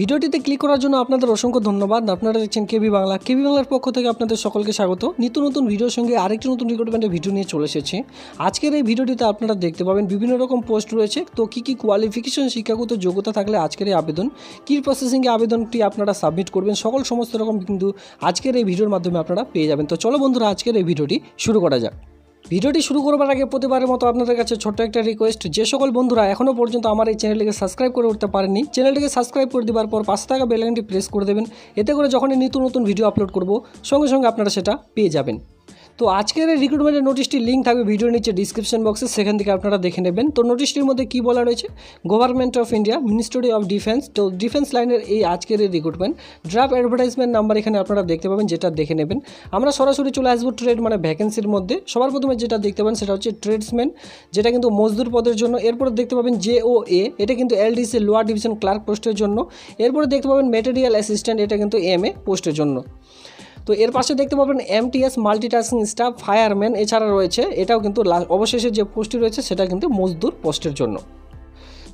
ভিডিওটিতে ক্লিক করার জন্য আপনাদের অসংখ্য ধন্যবাদ আপনারা দেখছেন কেবি বাংলা কেবি বাংলার পক্ষ থেকে আপনাদের সকলকে স্বাগত নিত্য নতুন ভিডিওর সঙ্গে আরেকটি নতুন রিক্রুটমেন্টের ভিডিও নিয়ে চলে এসেছে আজকের এই ভিডিওটিতে আপনারা দেখতে পাবেন বিভিন্ন রকম পোস্ট রয়েছে তো কী কী কোয়ালিফিকেশন শিক্ষাগত যোগ্যতা থাকলে আজকের এই আবেদন কী প্রসেসিংয়ে আবেদনটি আপনারা সাবমিট করবেন সকল সমস্ত রকম কিন্তু আজকের এই ভিডিওর মাধ্যমে আপনারা পেয়ে যাবেন তো চলো বন্ধুরা আজকের এই ভিডিওটি শুরু করা যাক ভিডিওটি শুরু করবার আগে প্রতিবারের মতো আপনাদের কাছে ছোট্ট একটা রিকোয়েস্ট যে সকল বন্ধুরা এখনও পর্যন্ত আমার এই চ্যানেলটিকে সাবস্ক্রাইব করে উঠতে পারেননি চ্যানেলটিকে সাবস্ক্রাইব করে দেওয়ার পর পাঁচ টাকা বেলাইনটি প্রেস করে দেবেন এতে করে যখনই নিত্য নতুন ভিডিও আপলোড করব সঙ্গে সঙ্গে আপনারা সেটা পেয়ে যাবেন তো আজকের এই রিক্রুটমেন্টের নোটিশটির লিঙ্ক থাকবে ভিডিওর নিচে ডিসক্রিপশন বক্সে সেখান থেকে আপনারা দেখে নেবেন তো নোটিশটির মধ্যে কী বলা রয়েছে government of India ministry of defence তো ডিফেন্স লাইনের এই আজকের এই রিক্রুটমেন্ট ড্রাফ অ্যাডভার্টাইজমেন্ট নাম্বার এখানে আপনারা দেখতে পাবেন যেটা দেখে নেবেন আমরা সরাসরি চলে আসবো ট্রেড মানে ভ্যাকেন্সির মধ্যে সবার প্রথমে যেটা দেখতে পাবেন সেটা হচ্ছে ট্রেডসম্যান যেটা কিন্তু মজদুর পদের জন্য এরপর দেখতে পাবেন জে ও এ এটা কিন্তু এলডিসি লোয়ার ডিভিশন ক্লার্ক পোস্টের জন্য এরপরে দেখতে পাবেন মেটেরিয়াল অ্যাসিস্ট্যান্ট এটা কিন্তু এম এ পোস্টের জন্য তো এর পাশে দেখতে পাবেন M S multitasking staff fireman এছাড়া রয়েছে এটাও কিন্তু অবশেষে যে পোস্টটি রয়েছে সেটা কিন্তু মজদুর পোস্টের জন্য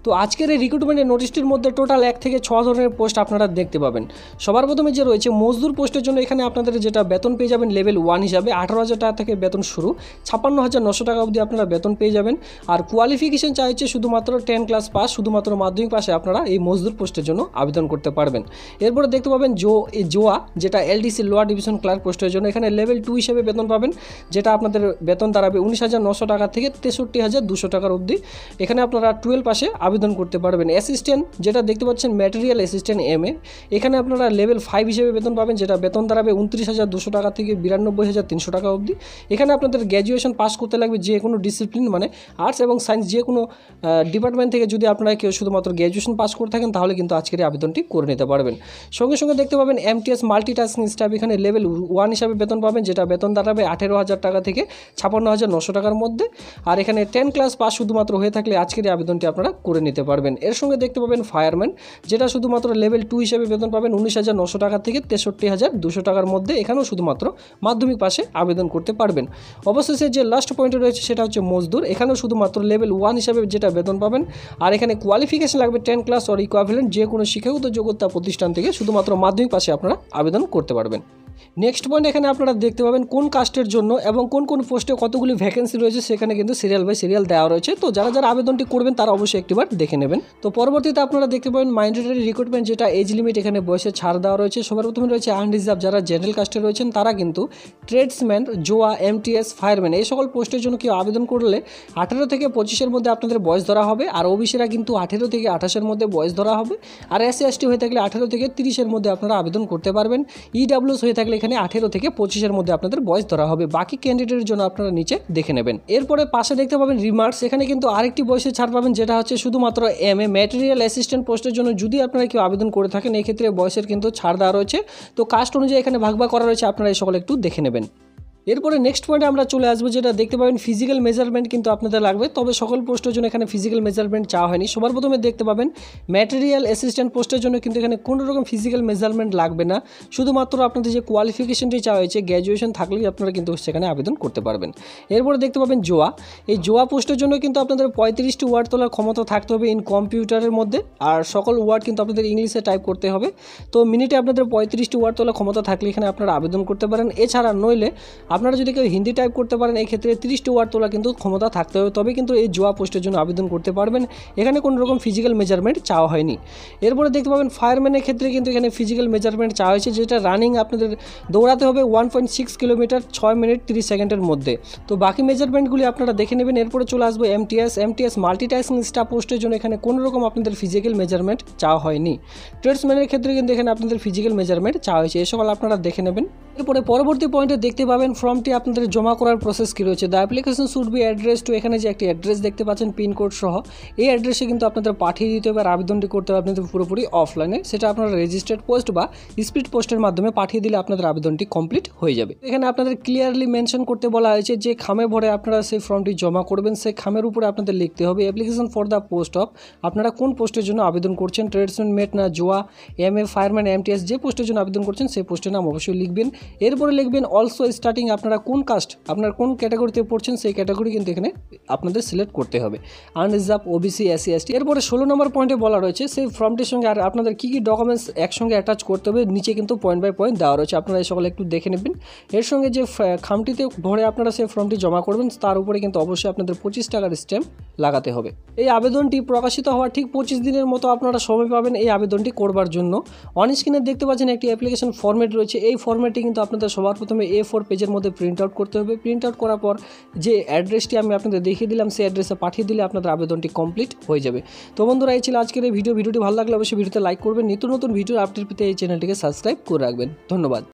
তো আজকের এই রিক্রুটমেন্টের নোটিশটির মধ্যে টোটাল এক থেকে ছ ধরনের পোস্ট আপনারা দেখতে পাবেন সবার প্রথমে যে রয়েছে মজদুর পোস্টের জন্য এখানে আপনাদের যেটা বেতন পেয়ে যাবেন লেভেল ওয়ান হিসাবে আঠারো হাজার টাকা থেকে বেতন শুরু ছাপ্পান্ন হাজার নশো টাকা অবধি আপনারা বেতন পেয়ে যাবেন আর কোয়ালিফিকেশন চাইছে শুধুমাত্র টেন ক্লাস পাস শুধুমাত্র মাধ্যমিক পাশে আপনারা এই মজদুর পোস্টের জন্য আবেদন করতে পারবেন এরপরে দেখতে পাবেন জো এ জোয়া যেটা এলডিসি লোয়ার ডিভিশন ক্লার্ক পোস্টের জন্য এখানে লেভেল টু হিসেবে বেতন পাবেন যেটা আপনাদের বেতন দাঁড়াবে উনিশ হাজার নশো টাকা থেকে তেষট্টি হাজার দুশো টাকার অবধি এখানে আপনারা টুয়েলভ পাশে আবেদন করতে পারবেন অ্যাসিস্ট্যান্ট যেটা দেখতে পাচ্ছেন ম্যাটেরিয়াল অ্যাসিস্ট্যান্ট এম এ এখানে আপনারা লেভেল ফাইভ হিসেবে বেতন পাবেন যেটা বেতন দাঁড়াবে উনত্রিশ হাজার দুশো টাকা থেকে বিরানব্বই হাজার তিনশো টাকা অবধি এখানে আপনাদের গ্র্যাজুয়েশন পাস করতে লাগবে যে কোনো ডিসিপ্লিন মানে আর্টস এবং সায়েন্স যে কোনো ডিপার্টমেন্ট থেকে যদি আপনারা কেউ শুধুমাত্র গ্র্যাজুয়েশন পাস করে থাকেন তাহলে কিন্তু আজকের আবেদনটি করে নিতে পারবেন সঙ্গে সঙ্গে দেখতে পাবেন এমটিএস মাল্টিটাস্কিং স্টাফ এখানে লেভেল ওয়ান হিসাবে বেতন পাবেন যেটা বেতন দাঁড়াবে আঠেরো হাজার টাকা থেকে ছাপান্ন হাজার নশো টাকার মধ্যে আর এখানে টেন ক্লাস পাস শুধুমাত্র হয়ে থাকলে আজকের আবেদনটি আপনারা করে করে নিতে পারবেন এর সঙ্গে দেখতে পাবেন ফায়ারম্যান যেটা শুধুমাত্র লেভেল টু হিসেবে বেতন পাবেন উনিশ হাজার নশো টাকা থেকে তেষট্টি হাজার দুশো টাকার মধ্যে এখানেও শুধুমাত্র মাধ্যমিক পাশে আবেদন করতে পারবেন অবশেষে যে লাস্ট পয়েন্টে রয়েছে সেটা হচ্ছে মজদুর এখানেও শুধুমাত্র লেভেল ওয়ান হিসাবে যেটা বেতন পাবেন আর এখানে কোয়ালিফিকেশন লাগবে টেন ক্লাস অর ইকুয়াভেলেন্ট যে কোনো শিক্ষাগত যোগ্যতা প্রতিষ্ঠান থেকে শুধুমাত্র মাধ্যমিক পাশে আপনারা আবেদন করতে পারবেন নেক্সট পয়েন্ট এখানে আপনারা দেখতে পাবেন কোন কাস্টের জন্য এবং কোন কোন পোস্টে কতগুলি ভ্যাকেন্সি রয়েছে সেখানে কিন্তু সিরিয়াল বাই সিরিয়াল দেওয়া রয়েছে তো যারা যারা আবেদনটি করবেন তারা অবশ্যই একটিবার দেখে নেবেন তো পরবর্তীতে আপনারা দেখতে পাবেন মাইন্ডেটারি রিক্রুটমেন্ট যেটা এজ লিমিট এখানে বয়সে ছাড় দেওয়া রয়েছে সবার প্রথমে রয়েছে আনরিজার্ভ যারা জেনারেল কাস্টে রয়েছেন তারা কিন্তু ট্রেডসম্যান জোয়া এমটিএস ফায়ারম্যান এই সকল পোস্টের জন্য কেউ আবেদন করলে আঠারো থেকে পঁচিশের মধ্যে আপনাদের বয়স ধরা হবে আর ওবিসিরা কিন্তু আঠেরো থেকে আঠাশের মধ্যে বয়স ধরা হবে আর এস এসটি হয়ে থাকলে আঠেরো থেকে তিরিশের মধ্যে আপনারা আবেদন করতে পারবেন ইডাব্লিউস হয়ে থাকলে থাকলে এখানে আঠেরো থেকে পঁচিশের মধ্যে আপনাদের বয়স ধরা হবে বাকি ক্যান্ডিডেটের জন্য আপনারা নিচে দেখে নেবেন এরপরে পাশে দেখতে পাবেন রিমার্কস এখানে কিন্তু আরেকটি বয়সে ছাড় পাবেন যেটা হচ্ছে শুধুমাত্র এম এ ম্যাটেরিয়াল অ্যাসিস্ট্যান্ট পোস্টের জন্য যদি আপনারা কেউ আবেদন করে থাকেন এক্ষেত্রে বয়সের কিন্তু ছাড় দেওয়া রয়েছে তো কাস্ট অনুযায়ী এখানে ভাগ ভাগ করা রয়েছে আপনারা এই সকল একটু দেখে নেবেন এরপরে নেক্সট পয়েন্টে আমরা চলে আসবো যেটা দেখতে পাবেন ফিজিক্যাল মেজারমেন্ট কিন্তু আপনাদের লাগবে তবে সকল পোস্টের জন্য এখানে ফিজিক্যাল মেজারমেন্ট চাওয়া হয়নি সবার প্রথমে দেখতে পাবেন ম্যাটেরিয়াল অ্যাসিস্ট্যান্ট পোস্টের জন্য কিন্তু এখানে কোনো রকম ফিজিক্যাল মেজারমেন্ট লাগবে না শুধুমাত্র আপনাদের যে কোয়ালিফিকেশনটি চাওয়া হয়েছে গ্র্যাজুয়েশন থাকলেই আপনারা কিন্তু সেখানে আবেদন করতে পারবেন এরপরে দেখতে পাবেন জোয়া এই জোয়া পোস্টের জন্য কিন্তু আপনাদের পঁয়ত্রিশটি ওয়ার্ড তোলার ক্ষমতা থাকতে হবে ইন কম্পিউটারের মধ্যে আর সকল ওয়ার্ড কিন্তু আপনাদের ইংলিশে টাইপ করতে হবে তো মিনিটে আপনাদের পঁয়ত্রিশটি ওয়ার্ড তোলার ক্ষমতা থাকলে এখানে আপনারা আবেদন করতে পারেন এছাড়া নইলে আপনারা যদি কেউ হিন্দি টাইপ করতে পারেন এই ক্ষেত্রে তিরিশটি ওয়ার্ড তোলা কিন্তু ক্ষমতা থাকতে হবে তবে কিন্তু এই জোয়া পোস্টের জন্য আবেদন করতে পারবেন এখানে কোনো রকম ফিজিক্যাল মেজারমেন্ট চাওয়া হয়নি এরপরে দেখতে পাবেন ফায়ারম্যানের ক্ষেত্রে কিন্তু এখানে ফিজিক্যাল মেজারমেন্ট চাওয়া হয়েছে যেটা রানিং আপনাদের দৌড়াতে হবে ওয়ান পয়েন্ট সিক্স কিলোমিটার ছয় মিনিট তিরিশ সেকেন্ডের মধ্যে তো বাকি মেজারমেন্টগুলি আপনারা দেখে নেবেন এরপরে চলে আসবো এমটিএস এমটিএস মাল্টিটাস্কিং স্টাফ পোস্টের জন্য এখানে কোনো রকম আপনাদের ফিজিক্যাল মেজারমেন্ট চাওয়া হয়নি ট্রেডসম্যানের ক্ষেত্রে কিন্তু এখানে আপনাদের ফিজিক্যাল মেজারমেন্ট চাওয়া হয়েছে এসকল আপনারা দেখে নেবেন এরপরে পরবর্তী পয়েন্টে দেখতে পাবেন ফর্মটি আপনাদের জমা করার প্রসেস কী রয়েছে the application should be address to এখানে যে একটি অ্যাড্রেস দেখতে পাচ্ছেন পিনকোড সহ এই অ্যাড্রেসে কিন্তু আপনাদের পাঠিয়ে দিতে হবে আর আবেদনটি করতে হবে আপনাদের পুরোপুরি অফলাইনে সেটা আপনারা রেজিস্টার্ড পোস্ট বা স্পিড পোস্টের মাধ্যমে পাঠিয়ে দিলে আপনাদের আবেদনটি কমপ্লিট হয়ে যাবে এখানে আপনাদের ক্লিয়ারলি মেনশন করতে বলা হয়েছে যে খামে ভরে আপনারা সেই ফর্মটি জমা করবেন সেই খামের উপরে আপনাদের লিখতে হবে application for the post of আপনারা কোন পোস্টের জন্য আবেদন করছেন ট্রেডসম্যান মেট না জোয়া M A fireman M T S যে পোস্টের জন্য আবেদন করছেন সেই পোস্টের নাম অবশ্যই লিখবেন এরপরে লিখবেন অলসো স্টার্টিং আপনারা কোন কাস্ট আপনার কোন ক্যাটাগরিতে পড়ছেন সেই ক্যাটাগরি কিন্তু এখানে আপনাদের সিলেক্ট করতে হবে আনরিজার্ভ ওবিসি এসসি এসটি এরপরে ষোলো নম্বর পয়েন্টে বলা রয়েছে সেই ফর্মটির সঙ্গে আর আপনাদের কী কী ডকুমেন্টস একসঙ্গে অ্যাটাচ করতে হবে নিচে কিন্তু পয়েন্ট বাই পয়েন্ট দেওয়া রয়েছে আপনারা এই সকলে একটু দেখে নেবেন এর সঙ্গে যে খামটিতে ভরে আপনারা সেই ফর্মটি জমা করবেন তার উপরে কিন্তু অবশ্যই আপনাদের পঁচিশ টাকার স্ট্যাম্প লাগাতে হবে এই আবেদনটি প্রকাশিত হওয়ার ঠিক পঁচিশ দিনের মতো আপনারা সময় পাবেন এই আবেদনটি করবার জন্য অন স্ক্রিনে দেখতে পাচ্ছেন একটি অ্যাপ্লিকেশন ফর্মেট রয়েছে এই ফর্মেটটি কিন্তু আপনাদের সবার প্রথমে এ ফোর পেজের মধ্যে মধ্যে প্রিন্ট আউট করতে হবে প্রিন্ট আউট করার পর যে অ্যাড্রেসটি আমি আপনাদের দেখিয়ে দিলাম সেই অ্যাড্রেসে পাঠিয়ে দিলে আপনাদের আবেদনটি কমপ্লিট হয়ে যাবে তো বন্ধুরা এই ছিল আজকের এই ভিডিও ভিডিওটি ভালো লাগলে অবশ্যই ভিডিওতে লাইক করবেন নিত্য নতুন ভিডিও আপডেট পেতে এই চ্যানেলটিকে সাবস্ক্রাইব করে রাখবেন ধন্যবাদ